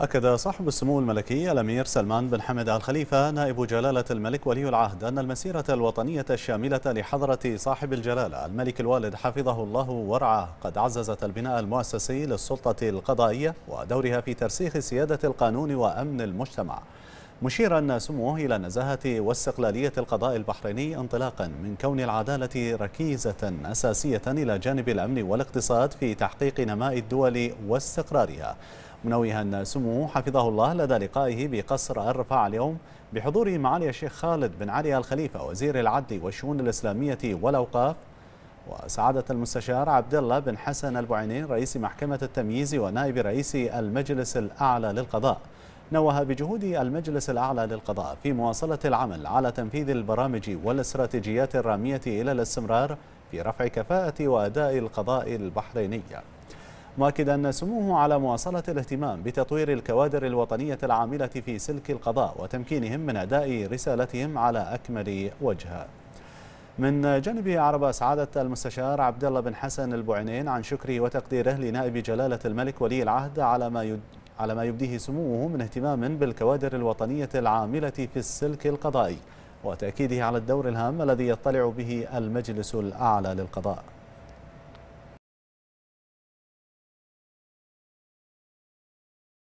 أكد صاحب السمو الملكي الأمير سلمان بن حمد آل خليفة نائب جلالة الملك ولي العهد أن المسيرة الوطنية الشاملة لحضرة صاحب الجلالة الملك الوالد حفظه الله ورعاه قد عززت البناء المؤسسي للسلطة القضائية ودورها في ترسيخ سيادة القانون وأمن المجتمع مشيرا سموه إلى نزاهة واستقلالية القضاء البحريني انطلاقا من كون العدالة ركيزة أساسية إلى جانب الأمن والاقتصاد في تحقيق نماء الدول واستقرارها منوها سموه حفظه الله لدى لقائه بقصر الرفاع اليوم بحضور معالي الشيخ خالد بن علي الخليفة وزير العدل والشؤون الإسلامية والأوقاف وسعادة المستشار عبد الله بن حسن البعينين رئيس محكمة التمييز ونائب رئيس المجلس الأعلى للقضاء نوه بجهود المجلس الأعلى للقضاء في مواصلة العمل على تنفيذ البرامج والاستراتيجيات الرامية إلى الاستمرار في رفع كفاءة وأداء القضاء البحريني مؤكدا سموه على مواصلة الاهتمام بتطوير الكوادر الوطنية العاملة في سلك القضاء وتمكينهم من أداء رسالتهم على أكمل وجه من جانبه عرب سعادة المستشار عبد الله بن حسن البعنين عن شكره وتقديره لنائب جلالة الملك ولي العهد على ما يد على ما يبديه سموه من اهتمام بالكوادر الوطنية العاملة في السلك القضائي وتأكيده على الدور الهام الذي يطلع به المجلس الأعلى للقضاء